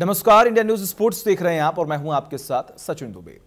नमस्कार India news sports देख रहे हैं आप और मैं हूं आपके साथ सचिन दुबे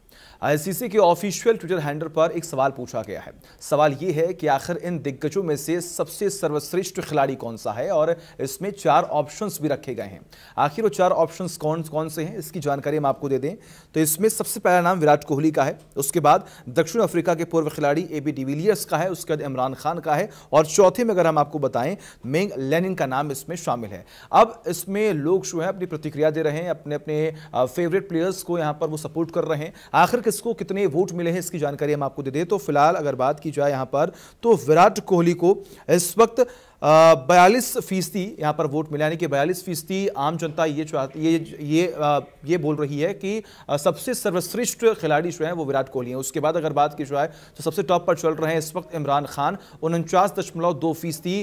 आईसीसी के ऑफिशियल ट्विटर हैंडल पर एक सवाल पूछा गया है सवाल ये है कि आखिर इन दिग्गजों में से सबसे सर्वश्रेष्ठ खिलाड़ी कौन सा है और इसमें चार ऑप्शंस भी रखे गए हैं आखिर वो चार ऑप्शंस कौन कौन से हैं इसकी जानकारी हम आपको दे दें तो इसमें सबसे पहला नाम विराट कोहली का है उसके बाद दक्षिण अफ्रीका के पूर्व खिलाड़ी ए बी डिविलियर्स का है उसके बाद इमरान खान का है और चौथे में अगर हम आपको बताएं मेंग लेनिन का नाम इसमें शामिल है अब इसमें लोग जो है अपनी प्रतिक्रिया दे रहे हैं अपने अपने फेवरेट प्लेयर्स को यहाँ पर वो सपोर्ट कर रहे हैं आखिर किसको कितने वोट मिले हैं इसकी जानकारी हम आपको दे दें तो फिलहाल अगर बात की जाए यहां पर तो विराट कोहली को इस वक्त बयालीस फीसदी यहाँ पर वोट मिला यानी कि बयालीस फीसदी आम जनता ये ये ये आ, ये बोल रही है कि आ, सबसे सर्वश्रेष्ठ खिलाड़ी जो है वो विराट कोहली हैं उसके बाद अगर बात की जाए तो सबसे टॉप पर चल रहे हैं इस वक्त इमरान खान उनचास दशमलव दो फीसदी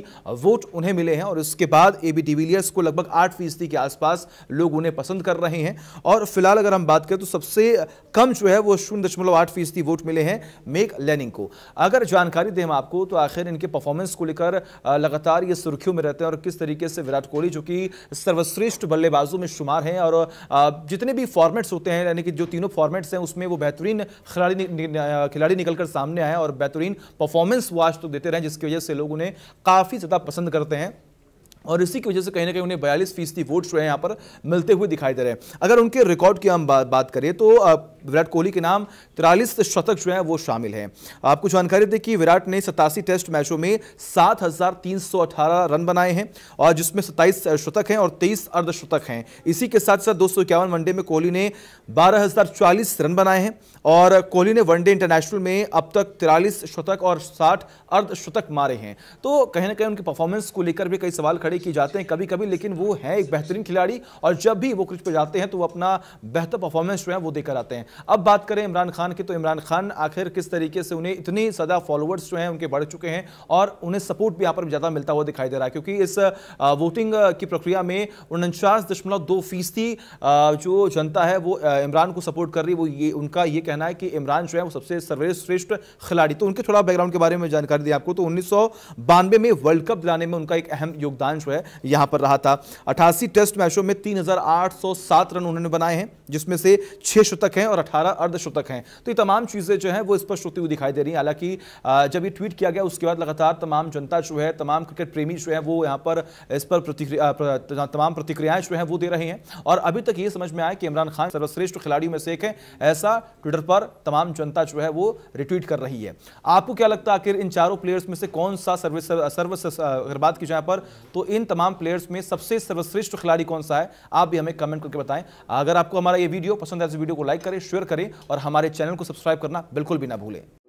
वोट उन्हें मिले हैं और उसके बाद ए बी डिविलियर्स को लगभग आठ फीसदी के आसपास लोग उन्हें पसंद कर रहे हैं और फिलहाल अगर हम बात करें तो सबसे कम जो है वो शून्य दशमलव आठ फीसदी वोट मिले हैं मेक लेनिंग को अगर जानकारी दें हम आपको तो आखिर इनके परफॉर्मेंस को लेकर लगातार लगातार ये सुर्खियों में रहते हैं और किस तरीके से विराट कोहली जो कि सर्वश्रेष्ठ बल्लेबाजों में शुमार हैं और जितने भी फॉर्मेट्स होते हैं यानी कि जो तीनों फॉर्मेट्स हैं उसमें वो बेहतरीन खिलाड़ी खिलाड़ी निकलकर सामने आए और बेहतरीन परफॉर्मेंस वो आज तो देते रहे जिसकी वजह से लोग उन्हें काफ़ी ज़्यादा पसंद करते हैं और इसी की वजह से कहीं ना कहीं उन्हें बयालीस फीसदी वोट्स जो है यहाँ पर मिलते हुए दिखाई दे रहे हैं अगर उनके रिकॉर्ड की हम बात करें तो विराट कोहली के नाम तिरालीस शतक जो है वो शामिल हैं आपको जानकारी दें कि विराट ने सतासी टेस्ट मैचों में सात रन बनाए हैं और जिसमें सत्ताईस शतक हैं और तेईस अर्धशतक हैं इसी के साथ साथ दो वनडे में कोहली ने बारह रन बनाए हैं और कोहली ने वनडे इंटरनेशनल में अब तक तिरालीस शतक और साठ अर्धशतक मारे हैं तो कहीं ना कहीं उनके परफॉर्मेंस को लेकर भी कई सवाल खड़े किए जाते हैं कभी कभी लेकिन वो है एक बेहतरीन खिलाड़ी और जब भी वो क्रिकेट पर जाते हैं तो वो अपना बेहतर परफॉर्मेंस जो है वो देकर आते हैं अब बात करें इमरान खान की तो इमरान खान आखिर किस तरीके से उन्हें इतनी सदा फॉलोअर्स जो हैं उनके बढ़ चुके हैं और उन्हें सपोर्ट भी यहाँ पर ज़्यादा मिलता हुआ दिखाई दे रहा है क्योंकि इस वोटिंग की प्रक्रिया में उनचास दशमलव दो फीसदी जो जनता है वो इमरान को सपोर्ट कर रही है वो ये उनका ये कहना है कि इमरान जो है वो सबसे सर्वश्रेष्ठ खिलाड़ी तो उनके थोड़ा बैकग्राउंड के बारे में जानकारी दी आपको तो उन्नीस में वर्ल्ड कप दिलाने में उनका एक अहम योगदान जो है यहाँ पर रहा था अठासी टेस्ट मैचों में तीन रन उन्होंने बनाए हैं जिसमें से छः शतक हैं और और अठारह अर्धशतक हैं तो ये तमाम चीज़ें जो हैं वो स्पष्ट होती हुई दिखाई दे रही हैं हालांकि जब ये ट्वीट किया गया उसके बाद लगातार तमाम जनता जो है तमाम क्रिकेट प्रेमी जो है वो यहाँ पर इस पर प्रतिक्रिया तमाम प्रतिक्रियाएं जो हैं वो दे रहे हैं और अभी तक ये समझ में आया कि इमरान खान सर्वश्रेष्ठ खिलाड़ियों में से एक है ऐसा ट्विटर पर तमाम जनता जो है वो रिट्वीट कर रही है आपको क्या लगता है आखिर इन चारों प्लेयर्स में से कौन सा सर्व सर्व अगर बात की जाए पर तो इन तमाम प्लेयर्स में सबसे सर्वश्रेष्ठ खिलाड़ी कौन सा है आप भी हमें कमेंट करके बताएं अगर आपको हमारा ये वीडियो पसंद है तो वीडियो को लाइक करें शेयर करें और हमारे चैनल को सब्सक्राइब करना बिल्कुल भी ना भूलें